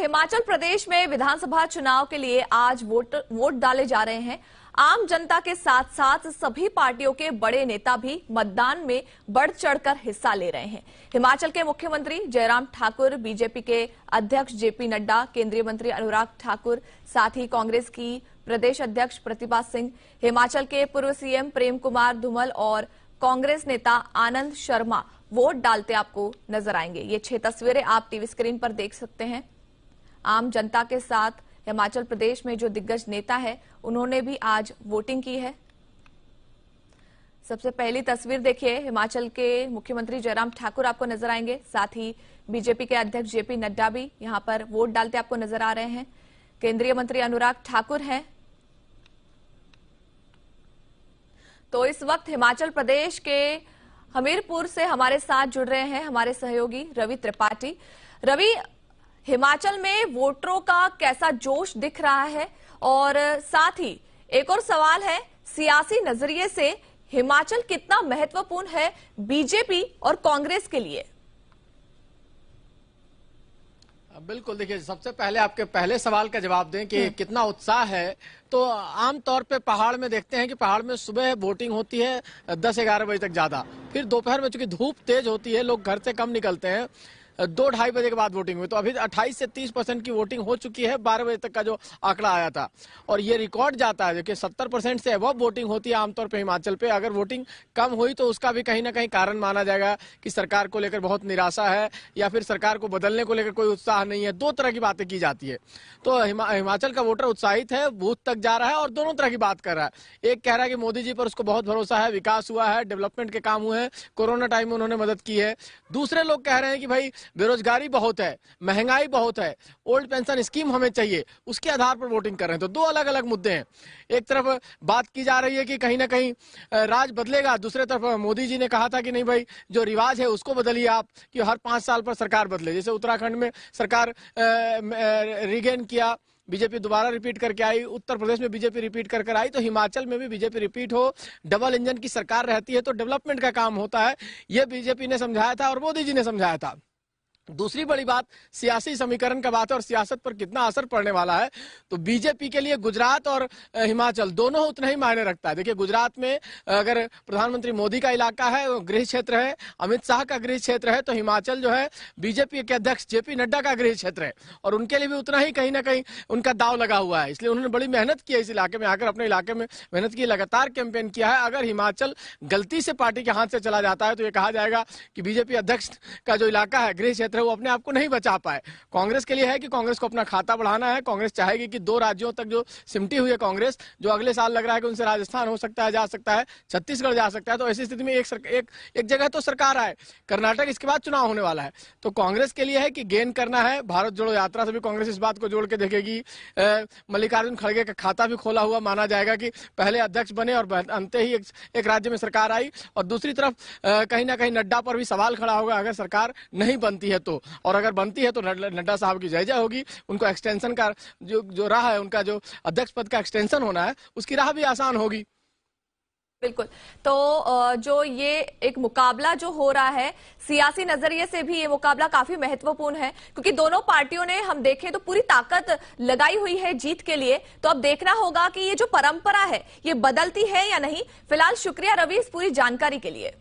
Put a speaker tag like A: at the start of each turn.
A: हिमाचल प्रदेश में विधानसभा चुनाव के लिए आज वोट वोट डाले जा रहे हैं आम जनता के साथ साथ सभी पार्टियों के बड़े नेता भी मतदान में बढ़ चढ़कर हिस्सा ले रहे हैं हिमाचल के मुख्यमंत्री जयराम ठाकुर बीजेपी के अध्यक्ष जेपी नड्डा केंद्रीय मंत्री अनुराग ठाकुर साथ ही कांग्रेस की प्रदेश अध्यक्ष प्रतिभा सिंह हिमाचल के पूर्व सीएम प्रेम कुमार धूमल और कांग्रेस नेता आनंद शर्मा वोट डालते आपको नजर आएंगे ये छह तस्वीरें आप टीवी स्क्रीन पर देख सकते हैं आम जनता के साथ हिमाचल प्रदेश में जो दिग्गज नेता है उन्होंने भी आज वोटिंग की है सबसे पहली तस्वीर देखिए हिमाचल के मुख्यमंत्री जयराम ठाकुर आपको नजर आएंगे साथ ही बीजेपी के अध्यक्ष जेपी नड्डा भी यहां पर वोट डालते आपको नजर आ रहे हैं केंद्रीय मंत्री अनुराग ठाकुर हैं तो इस वक्त हिमाचल प्रदेश के हमीरपुर से हमारे साथ जुड़ रहे हैं हमारे सहयोगी रवि त्रिपाठी रवि हिमाचल में वोटरों का कैसा जोश दिख रहा है और साथ ही एक और सवाल है सियासी नजरिए से हिमाचल कितना महत्वपूर्ण है बीजेपी और कांग्रेस के लिए
B: बिल्कुल देखिए सबसे पहले आपके पहले सवाल का जवाब दें कि हम्म। कितना उत्साह है तो आमतौर पे पहाड़ में देखते हैं कि पहाड़ में सुबह वोटिंग होती है दस ग्यारह बजे तक ज्यादा फिर दोपहर में चूंकि धूप तेज होती है लोग घर से कम निकलते हैं दो ढाई बजे के बाद वोटिंग हुई तो अभी 28 से 30 परसेंट की वोटिंग हो चुकी है बारह बजे तक का जो आंकड़ा आया था और ये रिकॉर्ड जाता है जो कि 70 परसेंट से अबव वोटिंग होती है आमतौर पर हिमाचल पे अगर वोटिंग कम हुई तो उसका भी कहीं ना कहीं कारण माना जाएगा कि सरकार को लेकर बहुत निराशा है या फिर सरकार को बदलने को लेकर कोई उत्साह नहीं है दो तरह की बातें की जाती है तो हिमाचल का वोटर उत्साहित है बूथ तक जा रहा है और दोनों तरह की बात कर रहा है एक कह रहा है कि मोदी जी पर उसको बहुत भरोसा है विकास हुआ है डेवलपमेंट के काम हुए हैं कोरोना टाइम में उन्होंने मदद की है दूसरे लोग कह रहे हैं कि भाई बेरोजगारी बहुत है महंगाई बहुत है ओल्ड पेंशन स्कीम हमें चाहिए उसके आधार पर वोटिंग कर रहे हैं तो दो अलग अलग मुद्दे हैं एक तरफ बात की जा रही है कि कहीं ना कहीं राज बदलेगा दूसरे तरफ मोदी जी ने कहा था कि नहीं भाई जो रिवाज है उसको बदलिए आप कि हर पाँच साल पर सरकार बदले जैसे उत्तराखंड में सरकार रिगेन किया बीजेपी दोबारा रिपीट करके आई उत्तर प्रदेश में बीजेपी रिपीट कर कर आई तो हिमाचल में भी बीजेपी रिपीट हो डबल इंजन की सरकार रहती है तो डेवलपमेंट का काम होता है ये बीजेपी ने समझाया था और मोदी जी ने समझाया था दूसरी बड़ी बात सियासी समीकरण का बात है और सियासत पर कितना असर पड़ने वाला है तो बीजेपी के लिए गुजरात और हिमाचल दोनों उतना ही मायने रखता है देखिए गुजरात में अगर प्रधानमंत्री मोदी का इलाका है गृह क्षेत्र है अमित शाह का गृह क्षेत्र है तो हिमाचल जो है बीजेपी के अध्यक्ष जेपी नड्डा का गृह क्षेत्र है और उनके लिए भी उतना ही कहीं ना कहीं उनका दाव लगा हुआ है इसलिए उन्होंने बड़ी मेहनत की है इस इलाके में आकर अपने इलाके में मेहनत की लगातार कैंपेन किया है अगर हिमाचल गलती से पार्टी के हाथ से चला जाता है तो ये कहा जाएगा कि बीजेपी अध्यक्ष का जो इलाका है गृह क्षेत्र है वो अपने आप को नहीं बचा पाए कांग्रेस के लिए है कि कांग्रेस को अपना खाता बढ़ाना है कांग्रेस चाहेगी कि दो राज्यों तक जो सिमटी हुई है कांग्रेस जो अगले साल लग रहा है कि उनसे राजस्थान हो सकता है जा सकता है छत्तीसगढ़ जा सकता है तो ऐसी स्थिति में एक सर, एक एक जगह तो सरकार आए कर्नाटक इसके बाद चुनाव होने वाला है तो कांग्रेस के लिए है कि गेन करना है भारत जोड़ो यात्रा से भी कांग्रेस इस बात को जोड़ के देखेगी मल्लिकार्जुन खड़गे का खाता भी खोला हुआ माना जाएगा कि पहले अध्यक्ष बने और अंत ही एक, एक राज्य में सरकार आई और दूसरी तरफ कहीं ना कहीं नड्डा पर भी सवाल खड़ा होगा अगर सरकार नहीं बनती है तो तो और अगर बनती है तो नड्डा साहब की जय जय होगी उनको एक्सटेंशन का जो जो राह है उनका जो अध्यक्ष पद का एक्सटेंशन होना है उसकी राह भी आसान होगी
A: बिल्कुल तो जो ये एक मुकाबला जो हो रहा है सियासी नजरिए से भी ये मुकाबला काफी महत्वपूर्ण है क्योंकि दोनों पार्टियों ने हम देखें तो पूरी ताकत लगाई हुई है जीत के लिए तो अब देखना होगा कि ये जो परंपरा है ये बदलती है या नहीं फिलहाल शुक्रिया रवि इस पूरी जानकारी के लिए